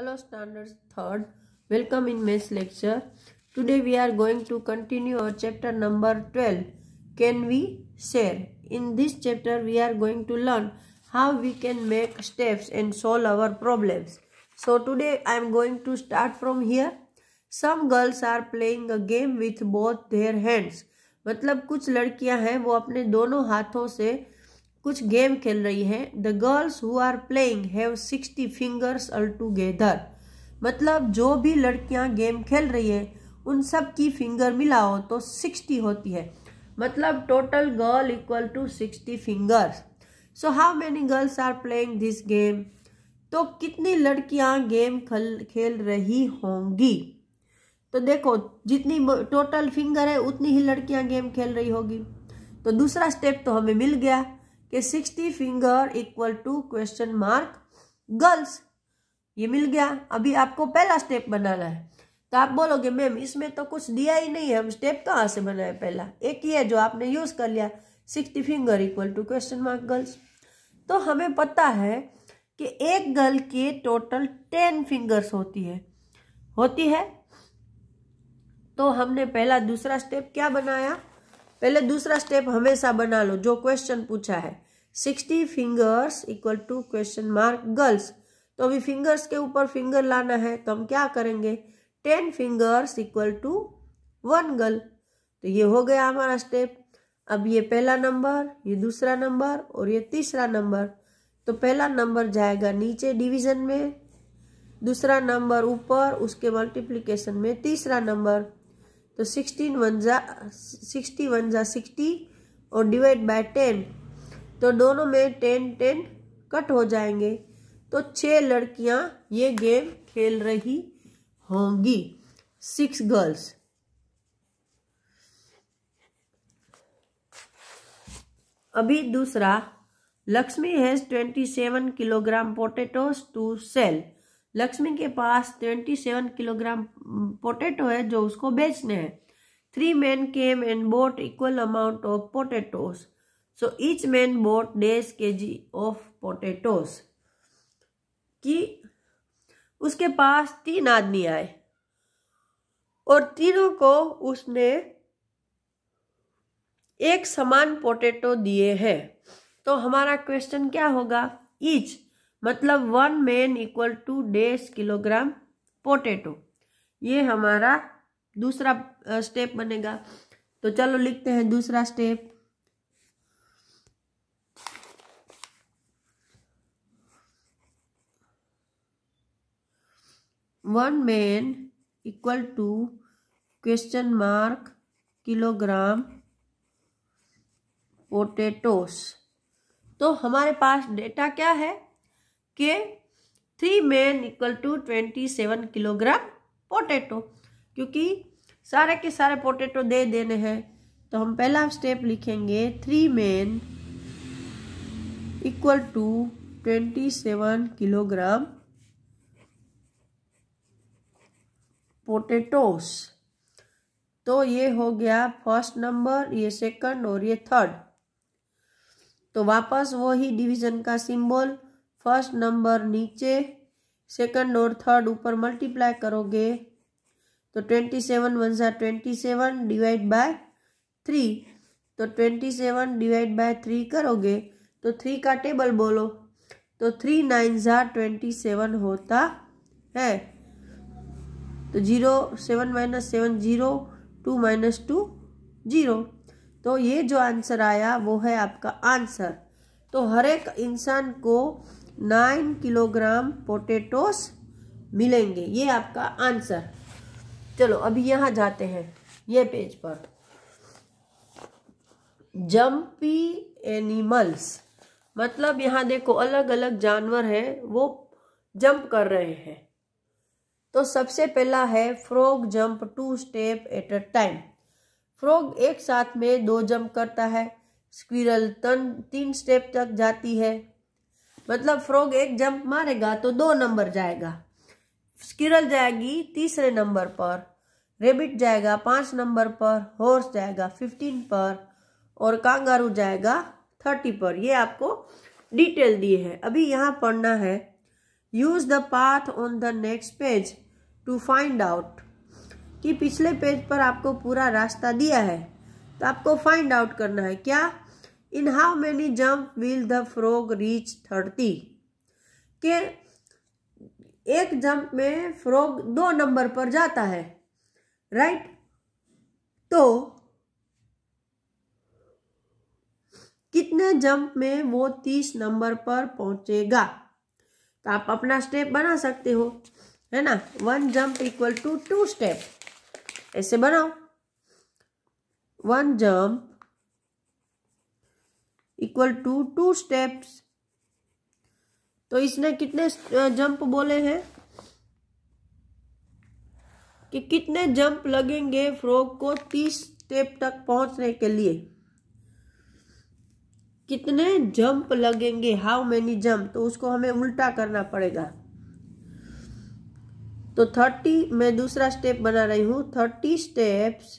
Hello standards third welcome in maths lecture today we are going to continue our chapter number 12 can we share in this chapter we are going to learn how we can make steps and solve our problems so today I am going to start from here some girls are playing a game with both their hands मतलब कुछ लड़कियां हैं वो अपने दोनों हाथों से कुछ गेम खेल रही है the girls who are playing have sixty fingers all together मतलब जो भी लड़कियां गेम खेल रही है उन सब की फिंगर मिलाओ तो सिक्सटी होती है मतलब total girl equal to sixty fingers so how many girls are playing this game तो कितनी लड़कियां गेम खेल रही होंगी तो देखो जितनी टोटल फिंगर है उतनी ही लड़कियां गेम खेल रही होगी तो दूसरा स्टेप तो हमें मिल गया कि sixty finger equal to question mark girls ये मिल गया अभी आपको पहला स्टेप बनाना है तो आप बोलोगे मैम इसमें तो कुछ दिया ही नहीं है हम स्टेप कहाँ से बनाए पहला एक ही है जो आपने यूज़ कर लिया sixty finger equal to question mark girls तो हमें पता है कि एक गर्ल के टोटल टेन फिंगर्स होती है होती है तो हमने पहला दूसरा स्टेप क्या बनाया पहले दूसरा स्टेप हमेशा बना लो जो क्वेश्चन पूछा है sixty fingers equal to question mark girls तो अभी फिंगर्स के ऊपर फिंगर लाना है तो हम क्या करेंगे ten fingers equal to one girl तो ये हो गया हमारा स्टेप अब ये पहला नंबर ये दूसरा नंबर और ये तीसरा नंबर तो पहला नंबर जाएगा नीचे डिवीजन में दूसरा नंबर ऊपर उसके मल्टीप्लिकेशन में तीसरा नंबर तो सिक्सटीन वन ज़ा सिक्सटी वन ज़ा सिक्सटी और डिवाइड बाय टेन तो दोनों में टेन टेन कट हो जाएंगे तो छः लड़कियां ये गेम खेल रही होंगी सिक्स गर्ल्स अभी दूसरा Lakshmi has twenty seven kilogram potatoes to sell Lakshmi के पास ट्वेंटी सेवन किलोग्राम पोटैटो है जो उसको बेचने हैं three man came and bought equal amount of potatoes so each man bought days K G of potatoes कि उसके पास तीन आदमी आए और तीनों को उसने एक समान पोटैटो दिए हैं तो हमारा क्वेश्चन क्या होगा ईच मतलब one man equal to days kilogram potato ये हमारा दूसरा स्टेप बनेगा तो चलो लिखते हैं दूसरा step one man equal to question mark kilogram potatoes तो हमारे पास डेटा क्या है के three man equal to twenty seven kilogram potato क्योंकि सारे के सारे पोटैटो दे देने हैं तो हम पहला स्टेप लिखेंगे three man equal to twenty seven kilogram potatoes तो ये हो गया फर्स्ट नंबर ये सेकंड और ये थर्ड तो वापस वही डिवीजन का सिंबल फर्स्ट नंबर नीचे सेकंड और थर्ड ऊपर मल्टीप्लाई करोगे तो ट्वेंटी सेवन वन सा twenty seven divide by three तो twenty seven divide by three करोगे तो थ्री का टेबल बोलो तो थ्री नाइन सा ट्वेंटी सेवन होता है तो zero seven minus seven zero two minus two zero तो ये जो आंसर आया वो है आपका आंसर तो हर एक इंसान को नाइन किलोग्राम पोटेटोस मिलेंगे ये आपका आंसर चलो अभी यहाँ जाते हैं ये पेज पर जंपी एनिमल्स मतलब यहाँ देखो अलग अलग जानवर हैं वो जंप कर रहे हैं तो सबसे पहला है frog jump two step at a time frog एक साथ में दो जंप करता है स्क्विरल तन तीन स्टेप तक जाती है मतलब फ्रॉग एक जंप मारेगा तो दो नंबर जाएगा स्किरल जाएगी तीसरे नंबर पर रेबिट जाएगा पांच नंबर पर हॉर्स जाएगा फिफ्टीन पर और कांगारू जाएगा थर्टी पर ये आपको डिटेल दिए हैं अभी यहाँ पढ़ना है use the path on the next page to find out कि पिछले पेज पर आपको पूरा रास्ता दिया है तो आपको फाइंड आउट करना है क्या in how many jump will the frog reach thirty के एक जंप में फ्रॉग दो नंबर पर जाता है राइट तो कितने जंप में वो तीस नंबर पर पहुंचेगा तो आप अपना स्टेप बना सकते हो है ना one jump equal to two step ऐसे बनाओ one jump equal to two steps तो इसने कितने जंप बोले हैं कि कितने जंप लगेंगे फ्रॉग को तीस स्टेप तक पहुंचने के लिए कितने जंप लगेंगे हाउ मेनी जंप तो उसको हमें उल्टा करना पड़ेगा तो थर्टी मैं दूसरा स्टेप बना रही हूं thirty steps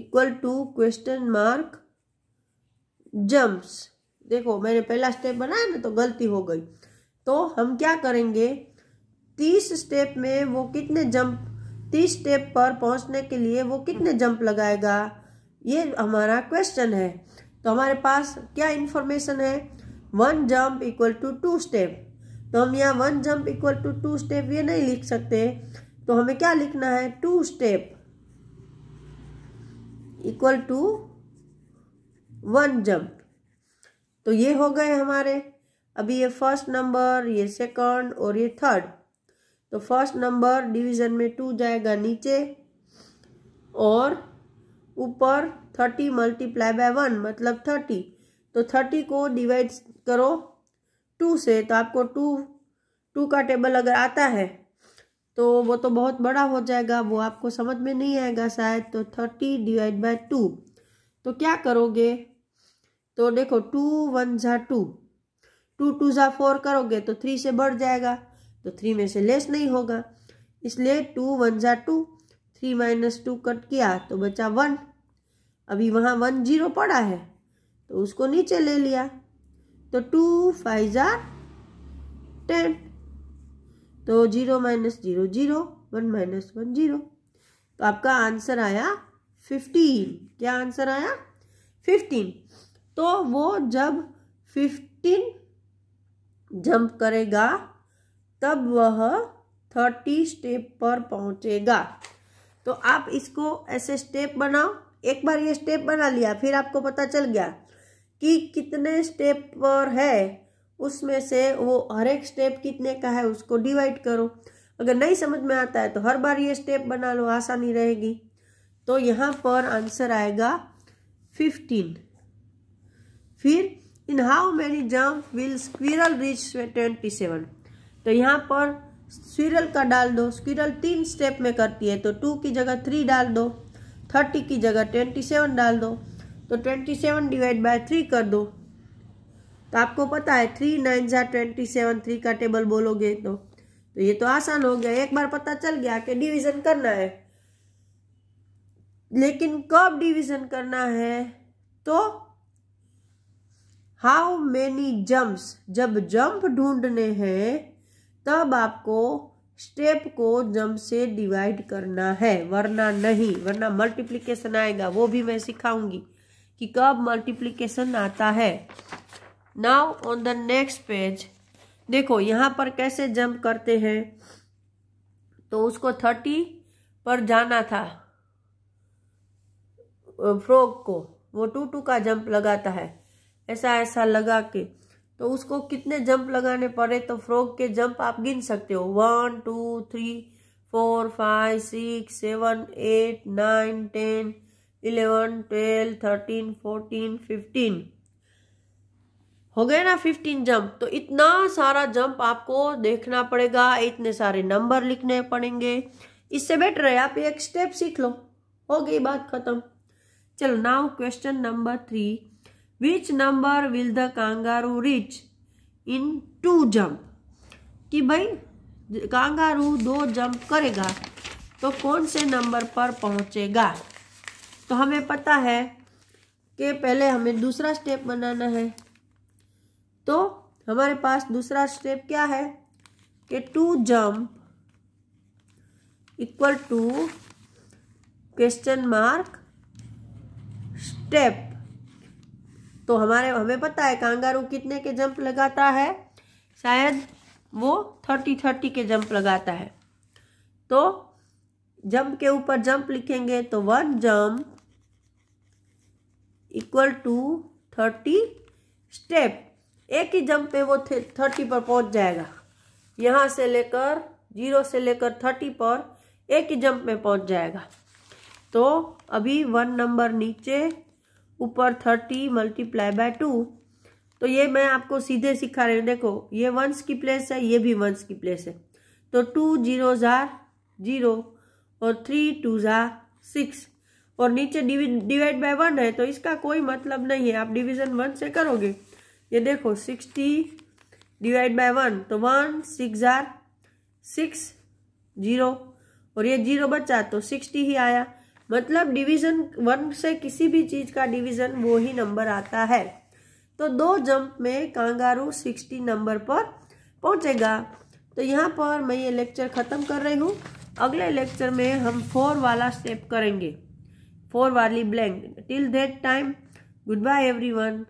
equal to question mark jumps देखो मैंने पहला स्टेप बनाया ना तो गलती हो गई तो हम क्या करेंगे तीस स्टेप में वो कितने जंप तीस स्टेप पर पहुंचने के लिए वो कितने जंप लगाएगा ये हमारा क्वेश्चन है तो हमारे पास क्या इन्फॉर्मेशन है one jump equal to two step तो हम यहाँ one jump equal to two step ये नहीं लिख सकते तो हमें क्या लिखना है two step equal to one jump तो ये हो गए हमारे अभी ये फर्स्ट नंबर ये सेकंड और ये थर्ड तो फर्स्ट नंबर डिवीजन में टू जाएगा नीचे और ऊपर थर्टी मल्टीप्लाई बाय वन मतलब थर्टी तो थर्टी को डिवाइड करो टू से तो आपको टू टू का टेबल अगर आता है तो वो तो बहुत बड़ा हो जाएगा वो आपको समझ में नहीं आएगा शायद तो थर्टी डिवाइड बाय टू तो क्या करोगे तो देखो टू वन ज़ा टू टू टू झा फोर करोगे तो थ्री से बढ़ जाएगा तो थ्री में से लेस नहीं होगा इसलिए टू वन झा two three minus two cut किया तो बचा वन अभी वहाँ वन जीरो पड़ा है तो उसको नीचे ले लिया तो टू फाइव ज़ा टेन तो zero minus zero zero one minus one zero तो आपका आंसर आया फिफ्टीन क्या आंसर आया फिफ्टीन तो वो जब फिफ्टीन जंप करेगा तब वह थर्टी स्टेप पर पहुंचेगा तो आप इसको ऐसे स्टेप बनाओ एक बार ये स्टेप बना लिया फिर आपको पता चल गया कि कितने स्टेप पर है उसमें से वो हर एक स्टेप कितने का है उसको डिवाइड करो अगर नहीं समझ में आता है तो हर बार ये स्टेप बना लो आसानी रहेगी तो यहाँ पर आंसर आएगा फिफ्टीन फिर in how many jump will squirrel reach twenty seven तो यहाँ पर स्क्विरल का डाल दो स्क्विरल तीन स्टेप में करती है तो टू की जगह थ्री डाल दो थर्टी की जगह ट्वेंटी सेवन डाल दो तो twenty seven divide by three कर दो तो आपको पता है थ्री नाइन जार ट्वेंटी सेवन थ्री का टेबल बोलोगे तो तो ये तो आसान हो गया एक बार पता चल गया कि डिवीजन करना है लेकिन कब डिवीजन करना है तो हाउ मैनी जम्प्स जब जंप ढूंढने हैं तब आपको स्टेप को जंप से डिवाइड करना है वरना नहीं वरना मल्टीप्लीकेशन आएगा वो भी मैं सिखाऊंगी कि कब मल्टीप्लीकेशन आता है now on the next page देखो यहाँ पर कैसे जंप करते हैं तो उसको थर्टी पर जाना था फ्रॉग को वो टू टू का जंप लगाता है ऐसा ऐसा लगा के तो उसको कितने जंप लगाने पड़े तो फ्रॉग के जंप आप गिन सकते हो one two three four five six seven eight nine ten eleven twelve thirteen fourteen fifteen हो गए ना फिफ्टीन जंप तो इतना सारा जंप आपको देखना पड़ेगा इतने सारे नंबर लिखने पड़ेंगे इससे बेटर है आप एक स्टेप सीख लो हो गई बात खत्म चलो now question number three which number will the kangaroo reach in two jump कि भाई कांगारू दो जंप करेगा तो कौन से नंबर पर पहुंचेगा तो हमें पता है कि पहले हमें दूसरा स्टेप बनाना है तो हमारे पास दूसरा स्टेप क्या है कि two jump equal to question mark step तो हमारे हमें पता है कांगारू कितने के जंप लगाता है शायद वो थर्टी थर्टी के जंप लगाता है तो जंप के ऊपर जंप लिखेंगे तो one jump equal to thirty step एक ही जंप पे वो थर्टी पर पहुंच जाएगा यहाँ से लेकर जीरो से लेकर थर्टी पर एक ही जंप में पहुंच जाएगा तो अभी वन नंबर नीचे ऊपर थर्टी मल्टीप्लाई बाय टू तो ये मैं आपको सीधे सिखा रही हूँ देखो ये वंस की प्लेस है ये भी वंस की प्लेस है तो टू जीरो ज़ार जीरो और थ्री टू ज़ार सिक्स और नीचे डिवाइड बाय वन है तो इसका कोई मतलब नहीं है आप डिवीज़न वन से करोगे ये देखो सिक्सटी डिवाइड बाय वन तो वन सिक्स ज़ार सिक्स जीरो और ये जीरो बचा तो सिक्सटी ही आया मतलब डिवीजन वन से किसी भी चीज का डिवीजन वो ही नंबर आता है तो दो जंप में कांगारू सिक्सटी नंबर पर पहुंचेगा तो यहाँ पर मैं ये लेक्चर ख़त्म कर रही हूँ अगले लेक्चर में हम फोर वाला स्टेप करेंगे फोर वाली blank till that time goodbye everyone